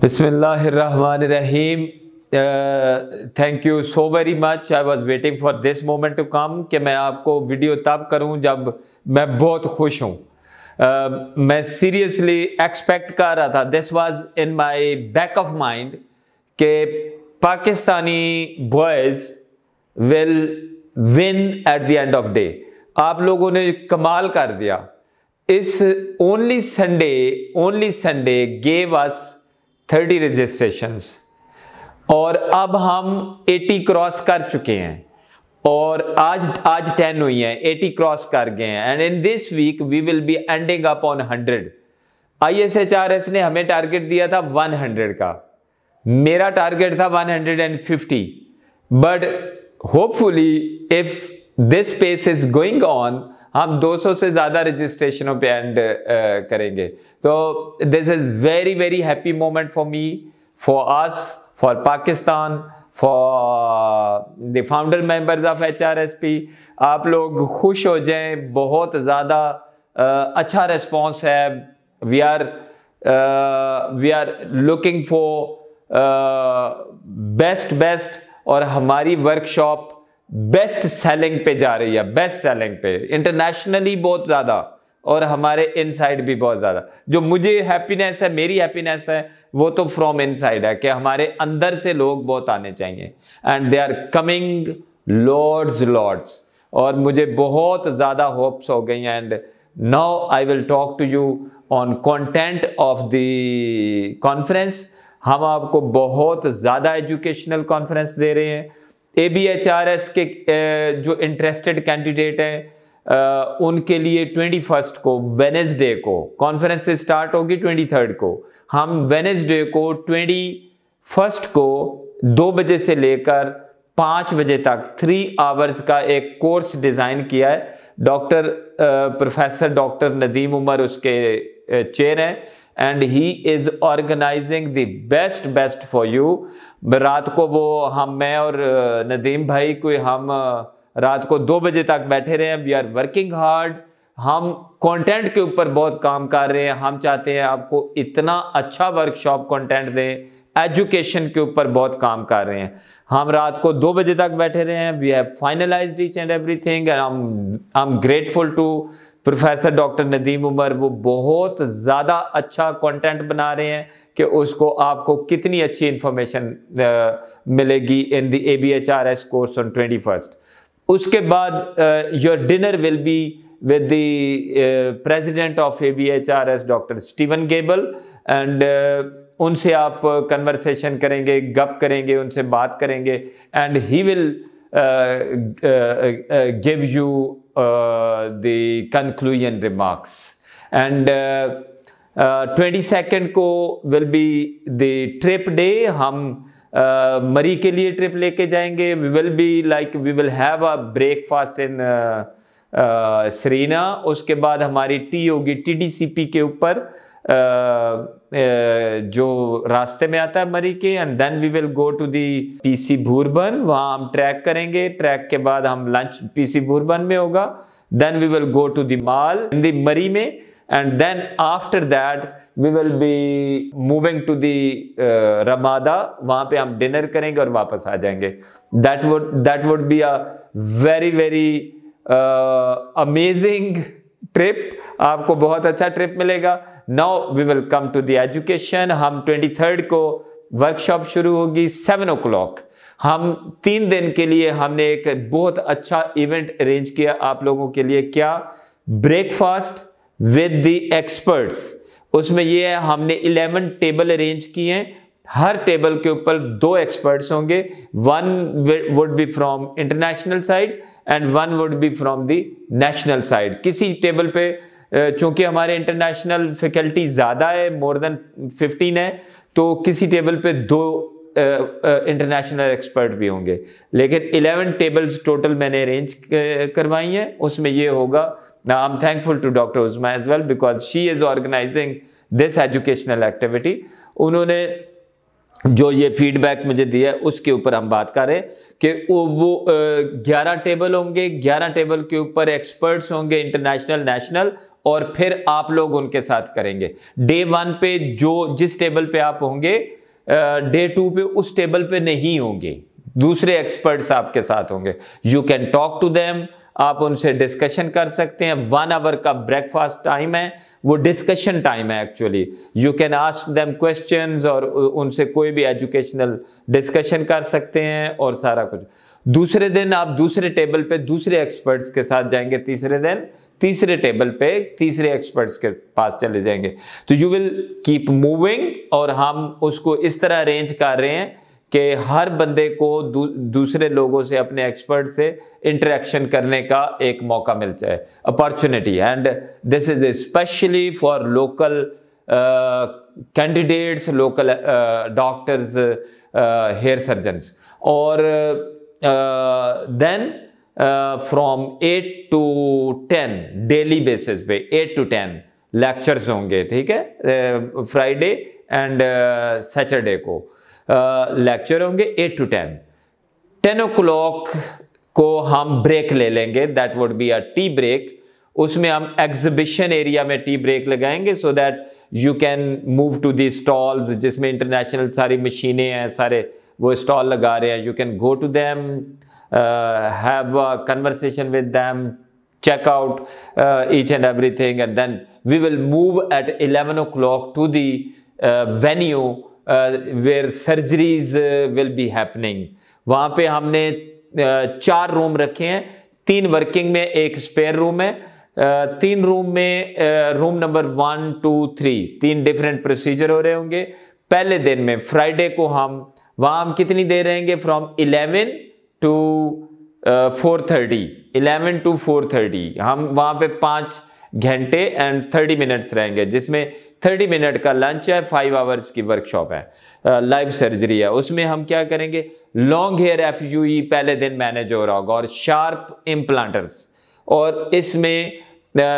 बिस्मिल्लाहिर्रहमानिर्रहीम thank you so very much I was waiting for this moment to come कि मैं आपको video तब करूं जब मैं बहुत खुश हूं uh, मैं सीरियसली एक्सपेक्ट कर रहा था this was in my back of mind के Pakistani boys will win at the end of day आप लोगों ने कमाल कर दिया इस only Sunday only Sunday gave us 30 registrations और अब हम 80 क्रॉस कर चुके हैं और आज आज 10 हुई है 80 क्रॉस कर गए हैं and in this week we will be ending up on 100 ISHRS ने हमें टारगेट दिया था 100 का मेरा टारगेट था 150 but hopefully if this space is going on हम 200 से ज़्यादा रजिस्ट्रेशनों पे एंड uh, करेंगे तो this is very very happy moment for me for us for Pakistan for the founder members of H R S P आप लोग खुश हो जाएं बहुत ज़्यादा uh, अच्छा रिस्पॉन्स है we are we are looking for best best और हमारी वर्कशॉप बेस्ट सेलिंग पे जा रही है बेस्ट सेलिंग पे इंटरनेशनली बहुत ज़्यादा और हमारे इनसाइड भी बहुत ज़्यादा जो मुझे हैप्पीनेस है मेरी हैप्पीनेस है वो तो फ्रॉम इनसाइड है कि हमारे अंदर से लोग बहुत आने चाहिए and they are coming lords lords और मुझे बहुत ज़्यादा होप्स हो गई and now I will talk to you on content of the conference हम आपको बहुत ज़्यादा एजुकेशनल कॉन्फ्रेंस दे रहे हैं A B H R S के जो इंटरेस्टेड कैंडिडेट हैं उनके लिए ट्वेंटी फर्स्ट को वेनेसडे को कॉन्फ्रेंस स्टार्ट होगी ट्वेंटी थर्ड को हम वेनेसडे को ट्वेंटी फर्स्ट को दो बजे से लेकर पाँच बजे तक थ्री आवर्स का एक कोर्स डिज़ाइन किया है doctor professor doctor Nadeem Umar उसके चेयर हैं and he is organizing the best best for you रात को वो हम मैं और नदीम भाई कोई हम रात को दो बजे तक बैठे रहे हैं वी आर वर्किंग हार्ड हम कंटेंट के ऊपर बहुत काम कर रहे हैं हम चाहते हैं आपको इतना अच्छा वर्कशॉप कंटेंट दें एजुकेशन के ऊपर बहुत काम कर रहे हैं हम रात को दो बजे तक बैठे रहे हैं we have finalize each and everything and I am grateful to professor doctor Nadeem Umar वो बहुत ज़्यादा अच्छा कंटेंट बना रहे हैं कि उसको आपको कितनी अच्छी इन्फॉर्मेशन मिलेगी in the A B H R S course on twenty first उसके बाद your dinner will be with of A B H R S doctor Steven Gable and उनसे आप कन्वर्सेशन करेंगे गप करेंगे उनसे बात करेंगे and he will give you Uh, the conclusion remarks. And 22nd uh, uh, को will be the trip day. हम मरी के लिए ट्रिप लेके जाएंगे we will be like we will have a breakfast in Serena उसके बाद हमारी टी होगी पी के ऊपर जो रास्ते में आता है मरी के and then we will go to the PC Bhurban वहाँ हम ट्रैक करेंगे ट्रैक के बाद हम लंच पीसी भूरबन में होगा then we will go to the mall in the Murree में and then after that we will be moving to the Ramada वहाँ पे हम डिनर करेंगे और वापस आ जाएंगे that would that would be a very very amazing trip आपको बहुत अच्छा ट्रिप मिलेगा now we will come to the education हम ट्वेंटी थर्ड को वर्कशॉप शुरू होगी सेवन ओ क्लॉक हम तीन दिन के लिए हमने एक बहुत अच्छा इवेंट अरेंज किया आप लोगों के लिए क्या ब्रेकफास्ट विद द एक्सपर्ट्स उसमें यह है हमने इलेवन टेबल अरेंज किए हैं हर टेबल के ऊपर दो एक्सपर्ट्स होंगे one would be from international side and one would be from the national side किसी टेबल पे चूंकि हमारे इंटरनेशनल फैकल्टी ज़्यादा है मोर देन फिफ्टीन है तो किसी टेबल पे दो इंटरनेशनल एक्सपर्ट भी होंगे लेकिन इलेवन टेबल्स टोटल मैंने अरेंज करवाई हैं उसमें ये होगा I am thankful to doctor Uzma as well because she is organizing this educational activity उन्होंने जो ये फीडबैक मुझे दिया है उसके ऊपर हम बात करें कि वो ग्यारह टेबल होंगे ग्यारह टेबल के ऊपर एक्सपर्ट्स होंगे इंटरनेशनल नेशनल और फिर आप लोग उनके साथ करेंगे डे वन पे जो जिस टेबल पे आप होंगे डे टू पे उस टेबल पे नहीं होंगे दूसरे एक्सपर्ट्स आपके साथ होंगे you can talk to them आप उनसे डिस्कशन कर सकते हैं वन आवर का ब्रेकफास्ट टाइम है वो डिस्कशन टाइम है actually you can ask them questions और उनसे कोई भी एजुकेशनल डिस्कशन कर सकते हैं और सारा कुछ दूसरे दिन आप दूसरे टेबल पे दूसरे एक्सपर्ट्स के साथ जाएंगे तीसरे दिन तीसरे टेबल पे तीसरे एक्सपर्ट्स के पास चले जाएंगे तो यू विल कीप मूविंग और हम उसको इस तरह अरेंज कर रहे हैं कि हर बंदे को दू, दूसरे लोगों से अपने एक्सपर्ट से इंटरेक्शन करने का एक मौका मिल जाए opportunity and this is specially for local candidates local doctors hair surgeons और then uh, from eight to ten daily basis पे एट टू टेन लेक्चर्स होंगे ठीक है फ्राइडे एंड सैटरडे को लेक्चर uh, होंगे eight to ten ten o'clock को हम break ले लेंगे that would be a tea break उसमें हम एग्जिबिशन एरिया में टी ब्रेक लगाएंगे so that you can move to the stalls जिसमें इंटरनेशनल सारी मशीनें हैं सारे वो स्टॉल लगा रहे हैं you can go to them uh, have a conversation with them, check out uh, each and everything and then we will move at 11 o'clock to the uh, venue uh, where surgeries uh, will be happening. वहाँ पे हमने चार room रखे हैं तीन working में एक spare room है तीन रूम में room number one two three तीन डिफरेंट प्रोसीजर हो रहे होंगे पहले दिन में फ्राइडे को हम वहाँ हम कितनी देर रहेंगे फ्रॉम 11 to four thirty eleven to four thirty हम वहाँ पे पाँच घंटे एंड थर्टी मिनट्स रहेंगे जिसमें थर्टी मिनट का लंच है फाइव आवर्स की वर्कशॉप है लाइव uh, सर्जरी है उसमें हम क्या करेंगे long hair F U E पहले दिन मैनेज हो रहा होगा और शार्प इम्प्लांटर्स और इसमें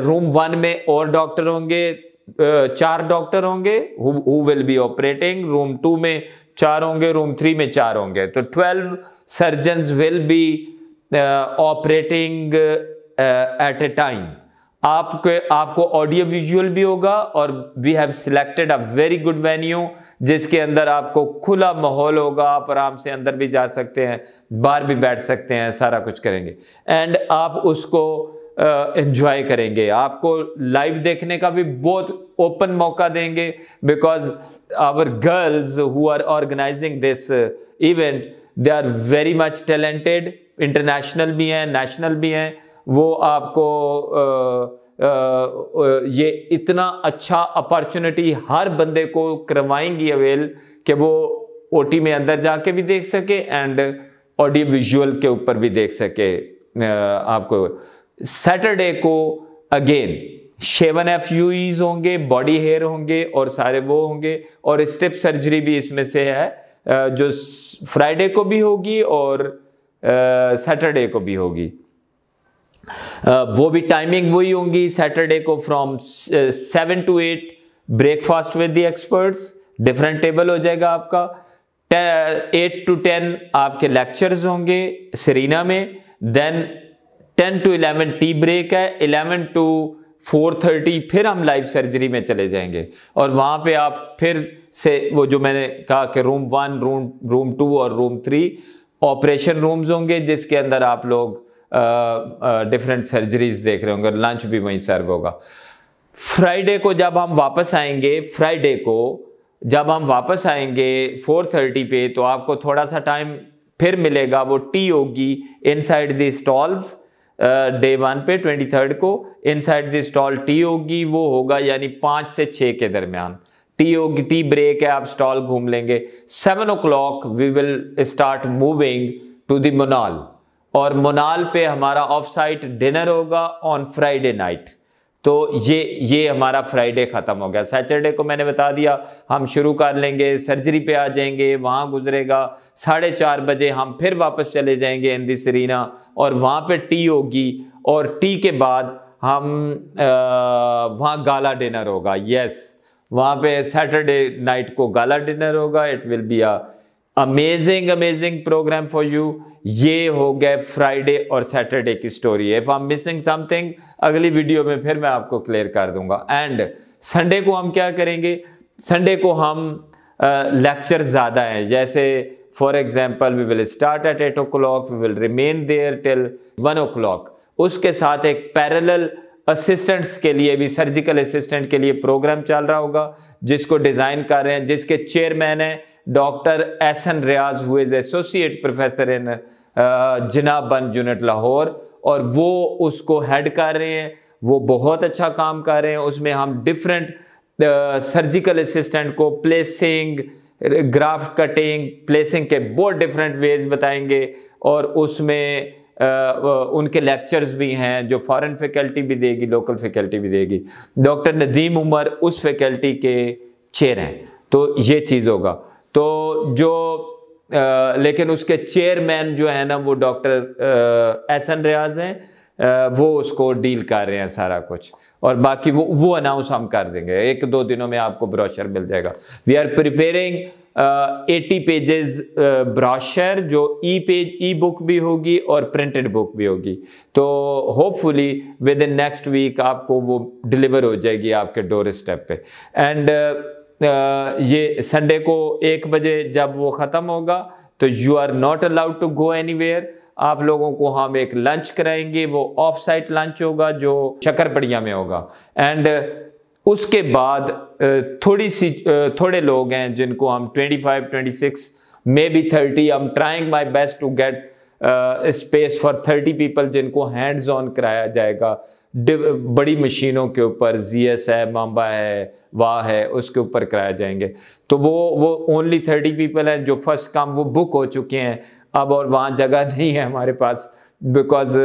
रूम uh, वन में और डॉक्टर होंगे uh, चार डॉक्टर होंगे who will be operating room two में चार होंगे रूम थ्री में चार होंगे तो twelve surgeon will be operating at a time आपके आपको ऑडियो विजुअल भी होगा और we have selected a very good venue जिसके अंदर आपको खुला माहौल होगा आप आराम से अंदर भी जा सकते हैं बाहर भी बैठ सकते हैं सारा कुछ करेंगे एंड आप उसको एंजॉय करेंगे आपको लाइव देखने का भी बहुत ओपन मौका देंगे because our girls who are organizing this event they are very much talented international भी हैं नेशनल भी हैं वो आपको uh, आ, ये इतना अच्छा अपॉर्चुनिटी हर बंदे को करवाएंगी अवेल कि वो ओ में अंदर जाके भी देख सके एंड ऑडियो विजुअल के ऊपर भी देख सके आ, आपको सैटरडे को अगेन शेवन एफ यूज होंगे बॉडी हेयर होंगे और सारे वो होंगे और स्टेप सर्जरी भी इसमें से है जो फ्राइडे को भी होगी और सैटरडे को भी होगी वो भी टाइमिंग वही होंगी सैटरडे को from seven to eight breakfast with the experts different table हो जाएगा आपका एट टू टेन आपके लेक्चर्स होंगे सरीना में then ten to eleven tea break है इलेवन टू फोर थर्टी फिर हम लाइव सर्जरी में चले जाएंगे और वहाँ पे आप फिर से वो जो मैंने कहा कि room one room room two और रूम थ्री ऑपरेशन रूम्स होंगे जिसके अंदर आप लोग डिफरेंट सर्जरीज देख रहे होंगे लंच भी वहीं सर्व होगा फ्राइडे को जब हम वापस आएंगे फ्राइडे को जब हम वापस आएंगे 4:30 पे तो आपको थोड़ा सा टाइम फिर मिलेगा वो टी होगी inside the stalls day one पे ट्वेंटी थर्ड को इनसाइड द स्टॉल टी होगी वो होगा यानी पाँच से छः के दरमियान टी होगी टी ब्रेक है आप स्टॉल घूम लेंगे seven o'clock we will start moving to the Monal और मोनाल पे हमारा ऑफ साइट डिनर होगा ऑन फ्राइडे नाइट तो ये ये हमारा फ्राइडे ख़त्म हो गया सैटरडे को मैंने बता दिया हम शुरू कर लेंगे सर्जरी पे आ जाएंगे वहाँ गुजरेगा साढ़े चार बजे हम फिर वापस चले जाएंगे एंदी सरीना और वहाँ पे टी होगी और टी के बाद हम वहाँ गाला डिनर होगा यस वहाँ पे सैटरडे नाइट को गाला डिनर होगा it will be a amazing amazing programme for you ये हो गए फ्राइडे और सैटरडे की story if I am missing something अगली वीडियो में फिर मैं आपको क्लियर कर दूंगा एंड संडे को हम क्या करेंगे संडे को हम लेक्चर ज़्यादा हैं जैसे for example we will start at eight o'clock we will remain there till one o'clock उसके साथ एक पैरेलल असिस्टेंट्स के लिए भी सर्जिकल असिस्टेंट के लिए प्रोग्राम चल रहा होगा जिसको डिज़ाइन कर रहे हैं जिसके चेयरमैन हैं डॉक्टर एस एन रियाज हुए एसोसिएट प्रोफेसर इन जिनाब बन यूनिट लाहौर और वो उसको हेड कर रहे हैं वो बहुत अच्छा काम कर रहे हैं उसमें हम डिफरेंट सर्जिकल असिस्टेंट को प्लेसिंग ग्राफ कटिंग प्लेसिंग के बहुत डिफरेंट वेज बताएंगे और उसमें आ, uh, uh, उनके लेक्चर्स भी हैं जो फॉरेन फैकल्टी भी देगी लोकल फैकल्टी भी देगी डॉक्टर नदीम उमर उस फैकल्टी के चेयर हैं तो ये चीज़ होगा तो जो आ, लेकिन उसके चेयरमैन जो है ना वो डॉक्टर एहसन रियाज हैं वो उसको डील कर रहे हैं सारा कुछ और बाकी वो वो अनाउंस हम कर देंगे एक दो दिनों में आपको ब्रोशर मिल जाएगा we are preparing eighty pages brochure जो ई पेज ई बुक भी होगी और प्रिंटेड बुक भी होगी तो hopefully within next week आपको वो डिलीवर हो जाएगी आपके डोर स्टेप पे एंड uh, ये संडे को एक बजे जब वो ख़त्म होगा तो you are not allowed to go any आप लोगों को हम एक लंच कराएंगे वो ऑफ साइट लंच होगा जो शकरपड़िया में होगा एंड उसके बाद थोड़ी सी थोड़े लोग हैं जिनको हम 25, 26, may be thirty I am trying my best to get space for thirty people जिनको हैंड्स ऑन कराया जाएगा बड़ी मशीनों के ऊपर जी एस है मांबा है वाह है उसके ऊपर कराए जाएंगे तो वो वो ओनली थर्टी पीपल हैं जो फर्स्ट काम वो बुक हो चुके हैं अब और वहाँ जगह नहीं है हमारे पास बिकॉज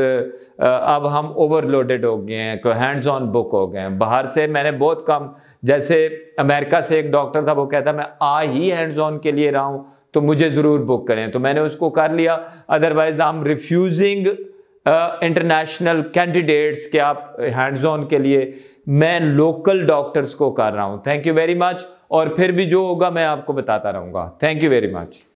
अब हम ओवरलोडेड हो गए हैं हैंड्स ऑन बुक हो गए हैं बाहर से मैंने बहुत कम जैसे अमेरिका से एक डॉक्टर था वो कहता मैं आ ही हैंड्स ऑन के लिए रहा हूँ तो मुझे ज़रूर बुक करें तो मैंने उसको कर लिया otherwise I am refusing international candidates के आप हैंड जोन के लिए मैं लोकल डॉक्टर्स को कर रहा हूँ थैंक यू वेरी मच और फिर भी जो होगा मैं आपको बताता रहूँगा थैंक यू वेरी मच